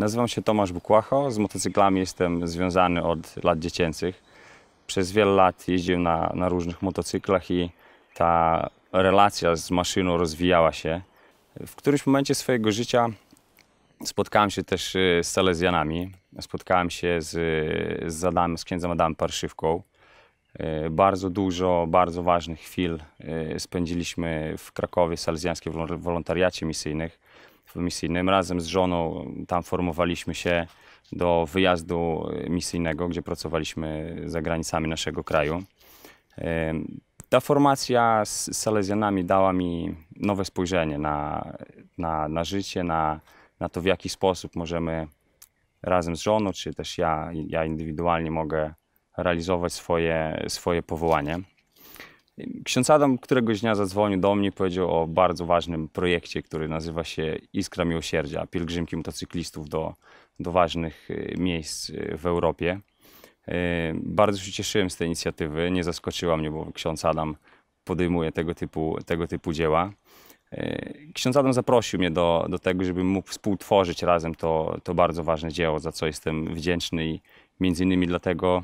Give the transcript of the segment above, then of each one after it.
Nazywam się Tomasz Bukłacho, z motocyklami jestem związany od lat dziecięcych. Przez wiele lat jeździłem na, na różnych motocyklach i ta relacja z maszyną rozwijała się. W którymś momencie swojego życia spotkałem się też y, z Salezjanami, spotkałem się z, z, Adam, z księdzem Adamem Parszywką. Y, bardzo dużo, bardzo ważnych chwil y, spędziliśmy w Krakowie, salezjańskim wolontariacie misyjnych misyjnym. Razem z żoną tam formowaliśmy się do wyjazdu misyjnego, gdzie pracowaliśmy za granicami naszego kraju. Ta formacja z Salezjanami dała mi nowe spojrzenie na, na, na życie, na, na to, w jaki sposób możemy razem z żoną, czy też ja, ja indywidualnie mogę realizować swoje, swoje powołanie. Ksiądz Adam któregoś dnia zadzwonił do mnie i powiedział o bardzo ważnym projekcie, który nazywa się Iskra Miłosierdzia, pielgrzymki motocyklistów do, do ważnych y, miejsc y, w Europie. Y, bardzo się cieszyłem z tej inicjatywy, nie zaskoczyła mnie, bo ksiądz Adam podejmuje tego typu, tego typu dzieła. Ksiądz Adam zaprosił mnie do, do tego, żebym mógł współtworzyć razem to, to bardzo ważne dzieło, za co jestem wdzięczny i między innymi dlatego,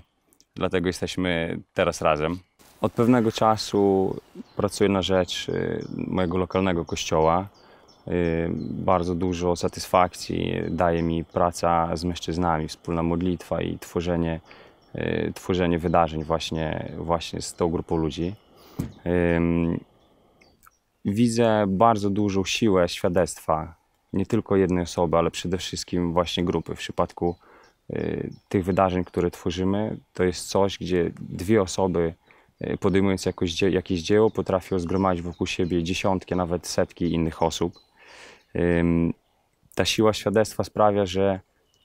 dlatego jesteśmy teraz razem. Od pewnego czasu pracuję na rzecz y, mojego lokalnego kościoła. Y, bardzo dużo satysfakcji daje mi praca z mężczyznami, wspólna modlitwa i tworzenie, y, tworzenie wydarzeń właśnie, właśnie z tą grupą ludzi. Widzę bardzo dużą siłę świadectwa nie tylko jednej osoby, ale przede wszystkim właśnie grupy. W przypadku tych wydarzeń, które tworzymy, to jest coś, gdzie dwie osoby E, podejmując jakoś, jakieś dzieło, potrafią zgromadzić wokół siebie dziesiątki, nawet setki innych osób. Ta siła świadectwa sprawia, że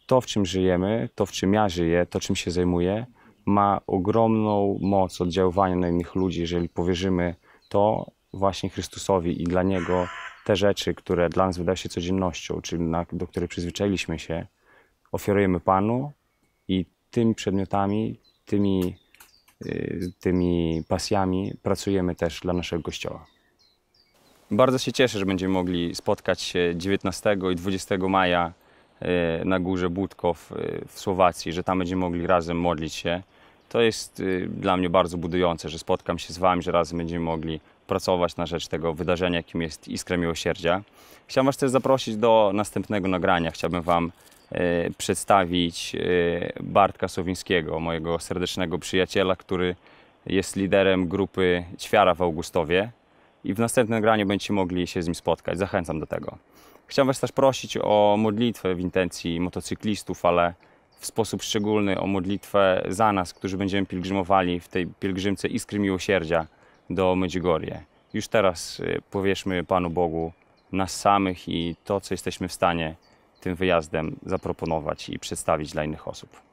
to, w czym żyjemy, to, w czym ja żyję, to, czym się zajmuję, ma ogromną moc oddziaływania na innych ludzi, jeżeli powierzymy to właśnie Chrystusowi i dla Niego te rzeczy, które dla nas wydają się codziennością, czyli na, do których przyzwyczailiśmy się, ofiarujemy Panu i tymi przedmiotami, tymi Y, tymi pasjami pracujemy też dla naszego kościoła. Bardzo się cieszę, że będziemy mogli spotkać się 19 i 20 maja y, na górze Budkow y, w Słowacji, że tam będziemy mogli razem modlić się. To jest dla mnie bardzo budujące, że spotkam się z Wami, że razem będziemy mogli pracować na rzecz tego wydarzenia, jakim jest Iskra Miłosierdzia. Chciałbym Was też zaprosić do następnego nagrania. Chciałbym Wam E, przedstawić e, Bartka Sowińskiego, mojego serdecznego przyjaciela, który jest liderem grupy Ćwiara w Augustowie i w następnym graniu będziecie mogli się z nim spotkać. Zachęcam do tego. Chciałem Was też prosić o modlitwę w intencji motocyklistów, ale w sposób szczególny o modlitwę za nas, którzy będziemy pielgrzymowali w tej pielgrzymce Iskry Miłosierdzia do Medjugorje. Już teraz e, powierzmy Panu Bogu nas samych i to, co jesteśmy w stanie tym wyjazdem zaproponować i przedstawić dla innych osób.